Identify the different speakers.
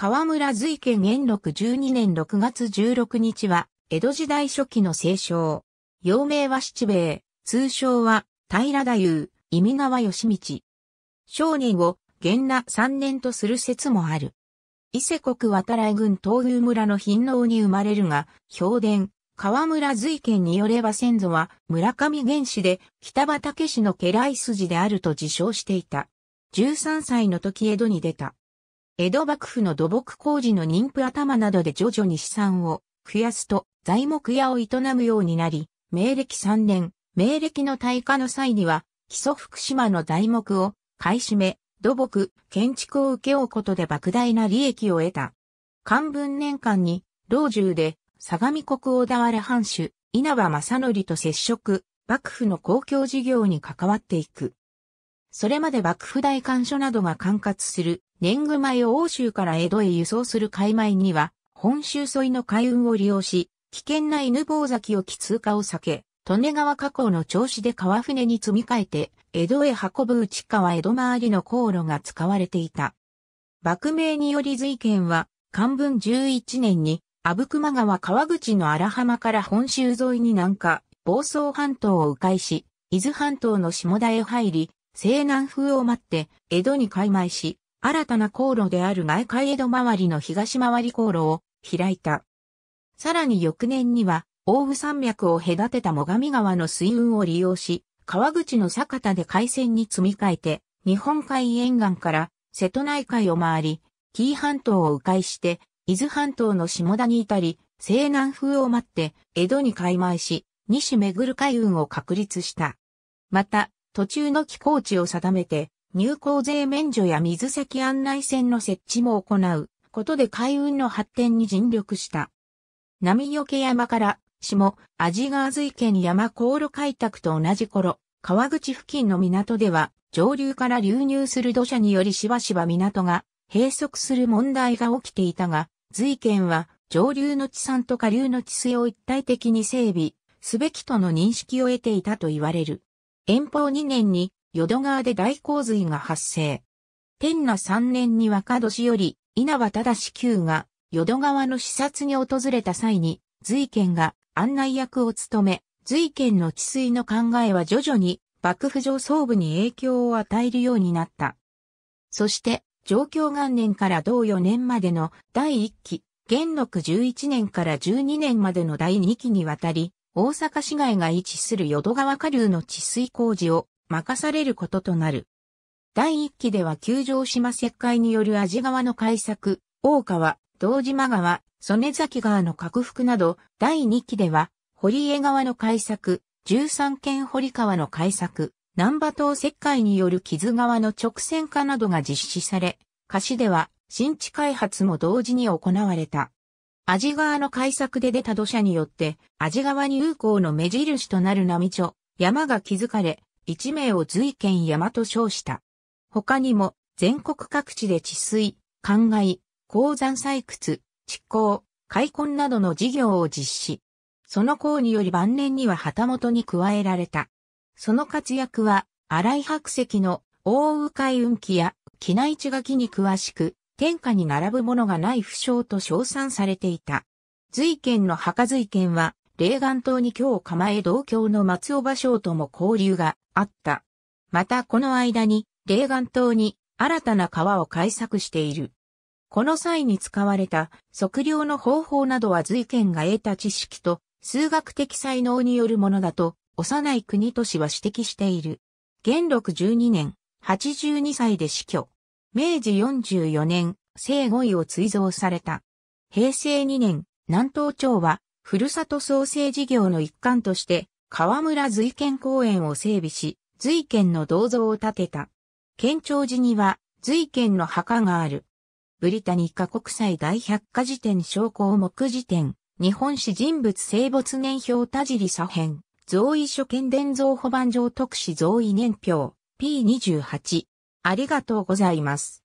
Speaker 1: 河村瑞家元禄12年6月16日は、江戸時代初期の清少。幼名は七兵衛、通称は、平田優、意味川義道。少年を、元那三年とする説もある。伊勢国渡来郡東宮村の貧農に生まれるが、氷伝、河村瑞家によれば先祖は、村上元氏で、北畠氏の家来筋であると自称していた。13歳の時江戸に出た。江戸幕府の土木工事の妊婦頭などで徐々に資産を増やすと材木屋を営むようになり、明暦3年、明暦の大化の際には、基礎福島の材木を買い占め、土木、建築を請け負うことで莫大な利益を得た。漢文年間に、老中で、相模国小田原藩主、稲葉正則と接触、幕府の公共事業に関わっていく。それまで幕府大官所などが管轄する年貢米を欧州から江戸へ輸送する海米には、本州沿いの海運を利用し、危険な犬坊崎沖通過を避け、利根川河口の調子で川船に積み替えて、江戸へ運ぶ内川江戸周りの航路が使われていた。幕名により随県は、漢文11年に、阿武隈川川口の荒浜から本州沿いに南下、房総半島を迂回し、伊豆半島の下田へ入り、西南風を待って、江戸に開埋し、新たな航路である外海江戸周りの東回り航路を開いた。さらに翌年には、大宇山脈を隔てた最上川の水運を利用し、川口の坂田で海戦に積み替えて、日本海沿岸から瀬戸内海を回り、紀伊半島を迂回して、伊豆半島の下田に至り、西南風を待って、江戸に開埋し、西巡る海運を確立した。また、途中の寄港地を定めて、入港税免除や水先案内船の設置も行うことで海運の発展に尽力した。波除山から下、味川水県山航路開拓と同じ頃、川口付近の港では、上流から流入する土砂によりしばしば港が閉塞する問題が起きていたが、随県は上流の地産と下流の地水を一体的に整備すべきとの認識を得ていたと言われる。遠方2年に淀川で大洪水が発生。天那3年に若年より稲葉正久が淀川の視察に訪れた際に、瑞賢が案内役を務め、瑞賢の治水の考えは徐々に幕府上層部に影響を与えるようになった。そして、上京元年から同4年までの第1期、元禄11年から12年までの第2期にわたり、大阪市街が位置する淀川下流の治水工事を任されることとなる。第1期では九条島石灰による味川の改作、大川、道島川、曽根崎川の拡幅など、第2期では、堀江川の改作、13県堀川の改作、南波島石灰による木津川の直線化などが実施され、菓子では新地開発も同時に行われた。アジ川の開削で出た土砂によって、アジ川に有効の目印となる波町、山が築かれ、一名を随県山と称した。他にも、全国各地で治水、灌漑、鉱山採掘、築光、開墾などの事業を実施。その功により晩年には旗本に加えられた。その活躍は、荒井白石の大鵜海運気や機内地書きに詳しく、天下に並ぶものがない不詳と称賛されていた。瑞賢の墓瑞賢は、霊岩島に今日構え同郷の松尾芭蕉とも交流があった。またこの間に、霊岩島に新たな川を開削している。この際に使われた測量の方法などは随見が得た知識と数学的才能によるものだと幼い国都市は指摘している。元禄12年、82歳で死去。明治44年、聖5位を追贈された。平成2年、南東町は、ふるさと創生事業の一環として、河村随県公園を整備し、随県の銅像を建てた。県庁寺には、随県の墓がある。ブリタニカ国際大百科事典商工目辞典、日本史人物生没年表田尻左編、造意書見伝蔵保番上特使造意年表、P28、ありがとうございます。